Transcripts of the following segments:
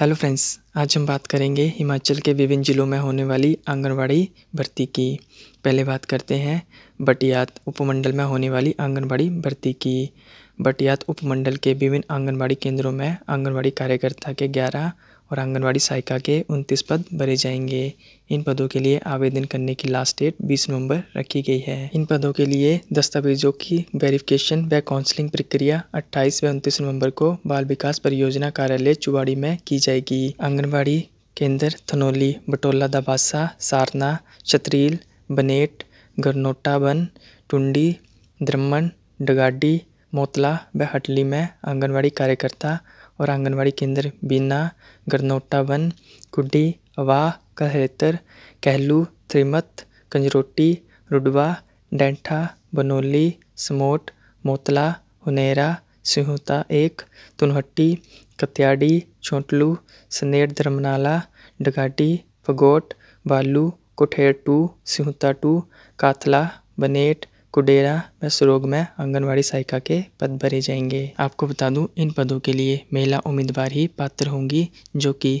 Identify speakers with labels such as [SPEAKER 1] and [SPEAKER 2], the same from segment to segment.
[SPEAKER 1] hello friends आज हम बात करेंगे हिमाचल के विभिन्न ज़िलों में होने वाली आंगनबाड़ी भर्ती की पहले बात करते हैं बटियात उपमंडल में होने वाली आंगनबाड़ी भर्ती की बटियात उपमंडल के विभिन्न आंगनबाड़ी केंद्रों में आंगनबाड़ी कार्यकर्ता के ग्यारह और आंगनवाड़ी सहायिका के उनतीस पद भरे जाएंगे इन पदों के लिए आवेदन करने की लास्ट डेट 20 नवंबर रखी गई है इन पदों के लिए दस्तावेजों की वेरिफिकेशन व काउंसलिंग प्रक्रिया 28 व 29 नवंबर को बाल विकास परियोजना कार्यालय चुवाड़ी में की जाएगी आंगनबाड़ी केंद्र थनोली बटोला दबासा सारना छतरील बनेट गरनोटा बन टुंडी द्रमण डगाडी मोतला व हटली में आंगनबाड़ी कार्यकर्ता और आंगनबाड़ी केंद्र बीना गरनोटा वन कुडी अवा कहेतर कहलू त्रिमत कंजरोटी रुडवा डेंठा बनोली समोट मोतला हुनेरा सिहुता एक तुनहट्टी कत्याड़ी छोटलू सनेर धर्मनाला डगाटी फगोट बालू कोठेर टू सिहुता टू काथला बनेट कुडेरा व में आंगनबाड़ी सहायिका के पद भरे जाएंगे आपको बता दूं इन पदों के लिए महिला उम्मीदवार ही पात्र होंगी जो कि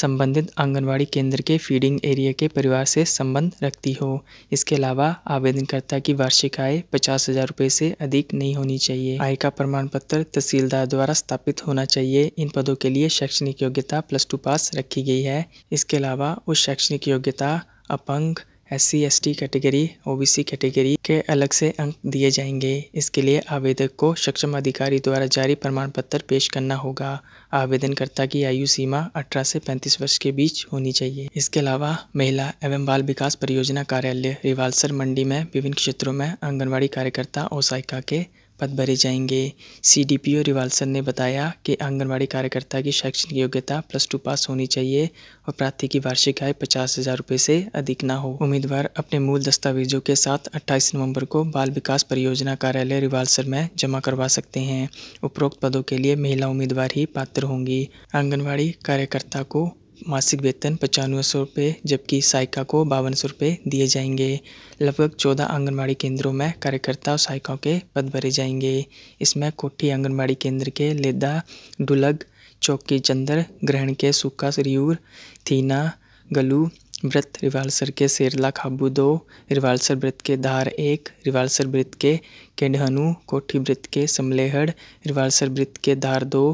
[SPEAKER 1] संबंधित आंगनबाड़ी केंद्र के फीडिंग एरिया के परिवार से संबंध रखती हो इसके अलावा आवेदनकर्ता की वार्षिक आय पचास हजार रुपये से अधिक नहीं होनी चाहिए आय का प्रमाण पत्र तहसीलदार द्वारा स्थापित होना चाहिए इन पदों के लिए शैक्षणिक योग्यता प्लस टू पास रखी गई है इसके अलावा उस शैक्षणिक योग्यता अपंग S C S T category OBC category के अलग से अंक दिए जाएंगे इसके लिए आवेदक को सक्षम अधिकारी द्वारा जारी प्रमाण पत्र पेश करना होगा आवेदनकर्ता की आयु सीमा 18 से 35 वर्ष के बीच होनी चाहिए इसके अलावा महिला एवं बाल विकास परियोजना कार्यालय रिवालसर मंडी में विभिन्न क्षेत्रों में आंगनबाड़ी कार्यकर्ता और सहायिका के पद भरे जाएंगे सीडीपीओ रिवालसर ने बताया कि आंगनबाड़ी कार्यकर्ता की शैक्षणिक योग्यता प्लस टू पास होनी चाहिए और प्रार्थी की वार्षिक आय पचास हजार रुपये से अधिक ना हो उम्मीदवार अपने मूल दस्तावेजों के साथ 28 नवंबर को बाल विकास परियोजना कार्यालय रिवालसर में जमा करवा सकते हैं उपरोक्त पदों के लिए महिला उम्मीदवार ही पात्र होंगी आंगनबाड़ी कार्यकर्ता को मासिक वेतन पचानवे सौ रुपये जबकि सहायिका को बावन सौ रुपये दिए जाएंगे लगभग चौदह आंगनबाड़ी केंद्रों में कार्यकर्ता और सहायिकाओं के पद भरे जाएंगे इसमें कोठी आंगनबाड़ी केंद्र के लेदा डुलग चौकी चंद्र ग्रहण के सूखा सरयूर थीना गलू व्रत रिवाल्सर के सेरला खाबू दो रिवाल्सर व्रत के धार एक रिवाल्सर व्रत के केंडहनु कोठी व्रत के समलेहड़ रिवाल्सर व्रत के धार दो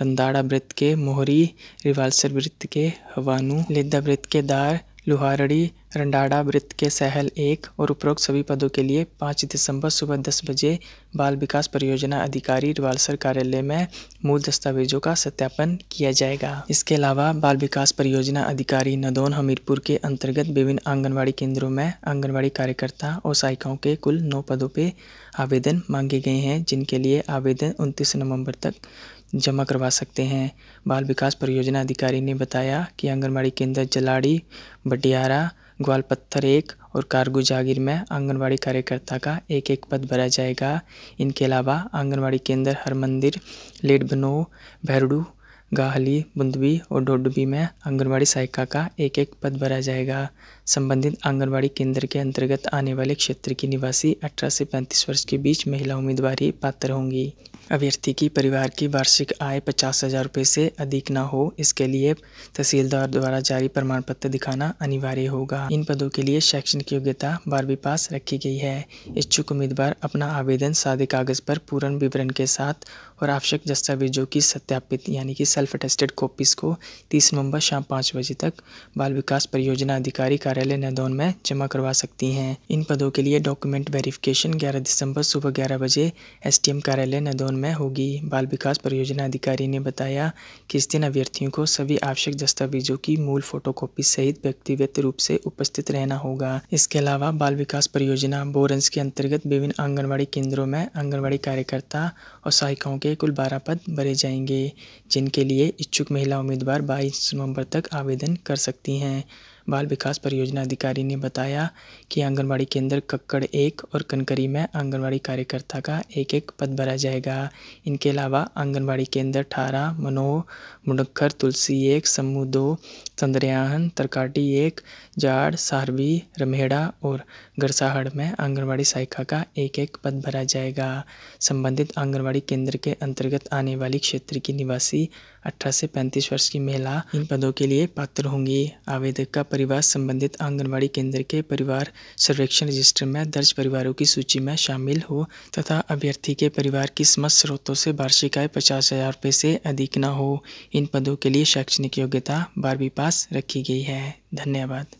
[SPEAKER 1] रंदाड़ा व्रत के मोहरी रिवाल्सर व्रत के हवानु लिदा व्रत के धार लोहारड़ी रंडाड़ा वृत्त के सहल एक और उपरोक्त सभी पदों के लिए पाँच दिसंबर सुबह दस बजे बाल विकास परियोजना अधिकारी रिवालसर कार्यालय में मूल दस्तावेजों का सत्यापन किया जाएगा इसके अलावा बाल विकास परियोजना अधिकारी नदौन हमीरपुर के अंतर्गत विभिन्न आंगनबाड़ी केंद्रों में आंगनबाड़ी कार्यकर्ता और सहायिकाओं के कुल नौ पदों पर आवेदन मांगे गए हैं जिनके लिए आवेदन उनतीस नवम्बर तक जमा करवा सकते हैं बाल विकास परियोजना अधिकारी ने बताया कि आंगनबाड़ी केंद्र जलाड़ी बटियारा ग्वाल पत्थर एक और कारगू जागीर में आंगनबाड़ी कार्यकर्ता का एक एक पद भरा जाएगा इनके अलावा आंगनबाड़ी केंद्र हर मंदिर लेट बनो भैरडू गाहली बुंदवी और डोडबी में आंगनबाड़ी सहायिका का एक एक पद भरा जाएगा संबंधित आंगनबाड़ी केंद्र के अंतर्गत आने वाले क्षेत्र की निवासी अठारह से पैंतीस वर्ष के बीच महिला उम्मीदवार ही पात्र होंगी अभ्यर्थी की परिवार की वार्षिक आय पचास हज़ार रुपये से अधिक न हो इसके लिए तहसीलदार द्वारा जारी प्रमाण पत्र दिखाना अनिवार्य होगा इन पदों के लिए शैक्षणिक योग्यता बारहवीं पास रखी गई है इच्छुक उम्मीदवार अपना आवेदन सादे कागज़ पर पूर्ण विवरण के साथ और आवश्यक दस्तावेजों की सत्यापित यानी कि सेल्फ अटेस्टेड कॉपीज़ को तीस नवंबर शाम पाँच बजे तक बाल विकास परियोजना अधिकारी कार्यालय नदौन में जमा करवा सकती हैं इन पदों के लिए डॉक्यूमेंट वेरिफिकेशन ग्यारह दिसंबर सुबह ग्यारह बजे एसटीएम कार्यालय नदौन में होगी बाल विकास परियोजना अधिकारी ने बताया कि इस दिन अभ्यर्थियों को सभी आवश्यक दस्तावेजों की मूल फोटो सहित व्यक्तिगत रूप से उपस्थित रहना होगा इसके अलावा बाल विकास परियोजना बोरेंस के अंतर्गत विभिन्न आंगनबाड़ी केंद्रों में आंगनबाड़ी कार्यकर्ता और सहायिकाओं के के कुल बारह पद भरे जाएंगे जिनके लिए इच्छुक महिला उम्मीदवार बाईस नवंबर तक आवेदन कर सकती हैं बाल विकास परियोजना अधिकारी ने बताया कि आंगनबाड़ी केंद्र कक्कड़ एक और कनकरी में आंगनबाड़ी कार्यकर्ता का एक एक पद भरा जाएगा इनके अलावा आंगनबाड़ी केंद्र ठारा मनोह मुडक्खर तुलसी एक समूह दो चंद्रयान तरकाटी एक जाड़ सारवी रमेड़ा और गरसाहड़ में आंगनबाड़ी सहायिका का एक एक पद भरा जाएगा संबंधित आंगनबाड़ी केंद्र के अंतर्गत आने वाली क्षेत्र की निवासी अठारह से पैंतीस वर्ष की महिला इन पदों के लिए पात्र होंगी आवेदक का परिवार संबंधित आंगनबाड़ी केंद्र के परिवार सर्वेक्षण रजिस्टर में दर्ज परिवारों की सूची में शामिल हो तथा अभ्यर्थी के परिवार की समस्त स्रोतों से वार्षिक आय पचास हजार रुपये से अधिक न हो इन पदों के लिए शैक्षणिक योग्यता बारहवीं पास रखी गई है धन्यवाद